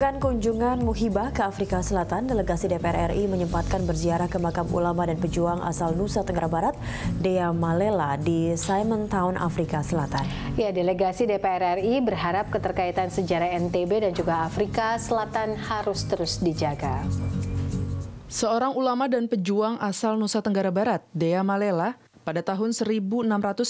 Kan kunjungan muhibah ke Afrika Selatan, delegasi DPR RI menyempatkan berziarah ke makam ulama dan pejuang asal Nusa Tenggara Barat, Dea Malela di Simon Town, Afrika Selatan. Ya, delegasi DPR RI berharap keterkaitan sejarah NTB dan juga Afrika Selatan harus terus dijaga. Seorang ulama dan pejuang asal Nusa Tenggara Barat, Dea Malela, pada tahun 1694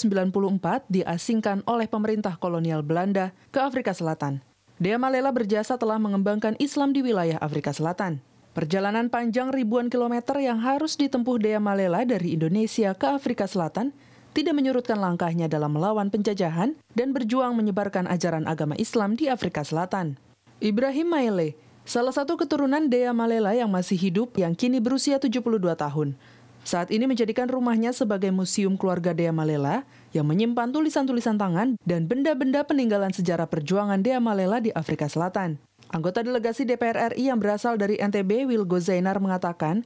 diasingkan oleh pemerintah kolonial Belanda ke Afrika Selatan. Dea Malela berjasa telah mengembangkan Islam di wilayah Afrika Selatan. Perjalanan panjang ribuan kilometer yang harus ditempuh Dea Malela dari Indonesia ke Afrika Selatan tidak menyurutkan langkahnya dalam melawan penjajahan dan berjuang menyebarkan ajaran agama Islam di Afrika Selatan. Ibrahim Maile, salah satu keturunan Dea Malela yang masih hidup yang kini berusia 72 tahun, saat ini menjadikan rumahnya sebagai museum keluarga Dea Malela yang menyimpan tulisan-tulisan tangan dan benda-benda peninggalan sejarah perjuangan Dea Malela di Afrika Selatan. Anggota delegasi DPR RI yang berasal dari NTB, Wilgo Zainar mengatakan,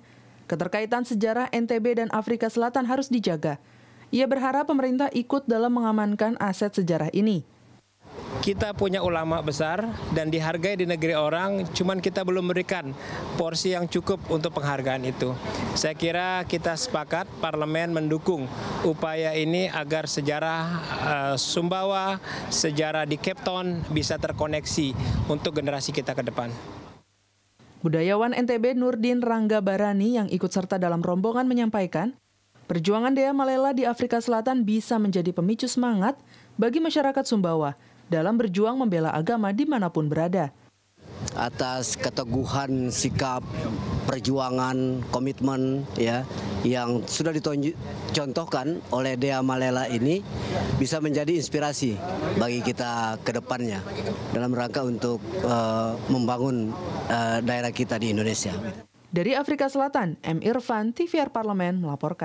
keterkaitan sejarah NTB dan Afrika Selatan harus dijaga. Ia berharap pemerintah ikut dalam mengamankan aset sejarah ini kita punya ulama besar dan dihargai di negeri orang, cuman kita belum memberikan porsi yang cukup untuk penghargaan itu. Saya kira kita sepakat parlemen mendukung upaya ini agar sejarah eh, Sumbawa, sejarah di Cape Town bisa terkoneksi untuk generasi kita ke depan. Budayawan NTB Nurdin Rangga Barani yang ikut serta dalam rombongan menyampaikan, perjuangan Dea Malela di Afrika Selatan bisa menjadi pemicu semangat bagi masyarakat Sumbawa dalam berjuang membela agama dimanapun berada. Atas keteguhan sikap perjuangan, komitmen ya yang sudah dicontohkan oleh Dea Malela ini bisa menjadi inspirasi bagi kita ke depannya dalam rangka untuk uh, membangun uh, daerah kita di Indonesia. Dari Afrika Selatan, M. Irfan, TVR Parlemen melaporkan.